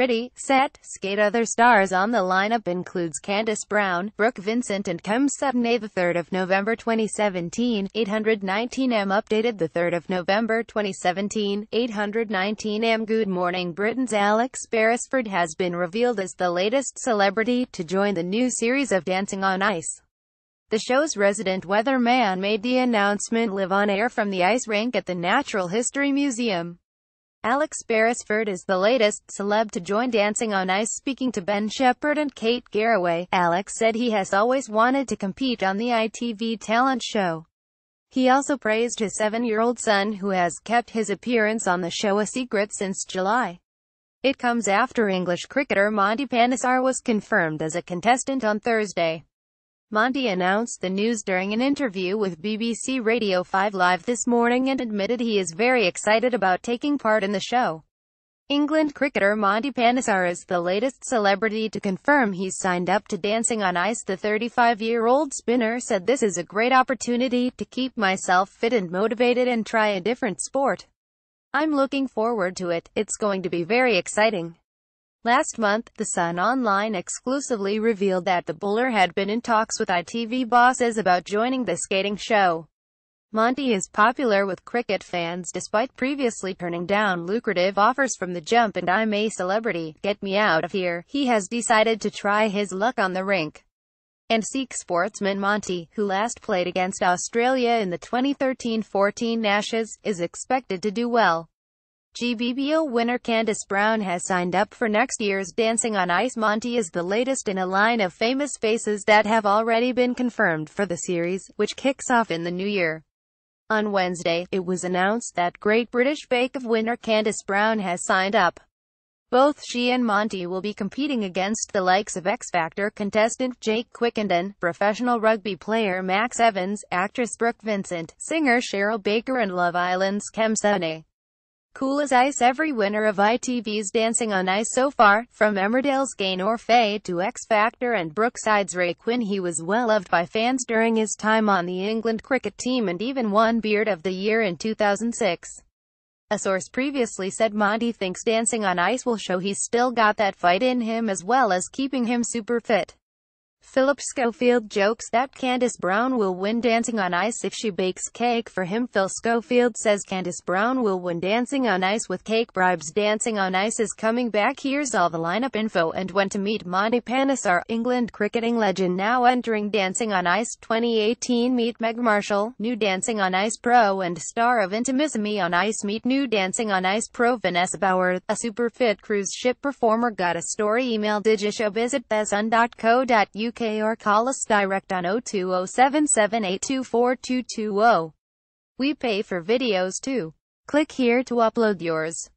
Ready, set, skate Other stars on the lineup includes Candice Brown, Brooke Vincent and Kem Sutney. The 3rd of November 2017, 819M updated the 3rd of November 2017, 819M Good Morning Britain's Alex Beresford has been revealed as the latest celebrity to join the new series of Dancing on Ice. The show's resident weatherman made the announcement live on air from the ice rink at the Natural History Museum. Alex Beresford is the latest celeb to join Dancing on Ice speaking to Ben Shepherd and Kate Garraway. Alex said he has always wanted to compete on the ITV talent show. He also praised his seven-year-old son who has kept his appearance on the show a secret since July. It comes after English cricketer Monty Panesar was confirmed as a contestant on Thursday. Monty announced the news during an interview with BBC Radio 5 Live this morning and admitted he is very excited about taking part in the show. England cricketer Monty Panesar is the latest celebrity to confirm he's signed up to Dancing on Ice. The 35-year-old spinner said this is a great opportunity to keep myself fit and motivated and try a different sport. I'm looking forward to it. It's going to be very exciting. Last month, The Sun Online exclusively revealed that the bowler had been in talks with ITV bosses about joining the skating show. Monty is popular with cricket fans despite previously turning down lucrative offers from the jump and I'm a celebrity, get me out of here, he has decided to try his luck on the rink. And seek sportsman Monty, who last played against Australia in the 2013-14 Ashes, is expected to do well. GBBO winner Candice Brown has signed up for next year's Dancing on Ice. Monty is the latest in a line of famous faces that have already been confirmed for the series, which kicks off in the new year. On Wednesday, it was announced that Great British Bake Off winner Candice Brown has signed up. Both she and Monty will be competing against the likes of X Factor contestant Jake Quickenden, professional rugby player Max Evans, actress Brooke Vincent, singer Cheryl Baker and Love Island's Kem Sone. Cool as Ice Every winner of ITV's Dancing on Ice so far, from Emmerdale's Gain Fay to X Factor and Brookside's Ray Quinn he was well loved by fans during his time on the England cricket team and even won Beard of the Year in 2006. A source previously said Monty thinks Dancing on Ice will show he's still got that fight in him as well as keeping him super fit. Philip Schofield jokes that Candace Brown will win Dancing on Ice if she bakes cake for him. Phil Schofield says Candace Brown will win Dancing on Ice with cake bribes. Dancing on Ice is coming back. Here's all the lineup info and when to meet Monty Panesar, England cricketing legend now entering Dancing on Ice 2018. Meet Meg Marshall, new Dancing on Ice pro and star of Intimissimi on Ice. Meet new Dancing on Ice pro Vanessa Bauer, a super fit cruise ship performer. Got a story email digishowbiz at thesun.co.uk or call us direct on 02077824220. We pay for videos too. Click here to upload yours.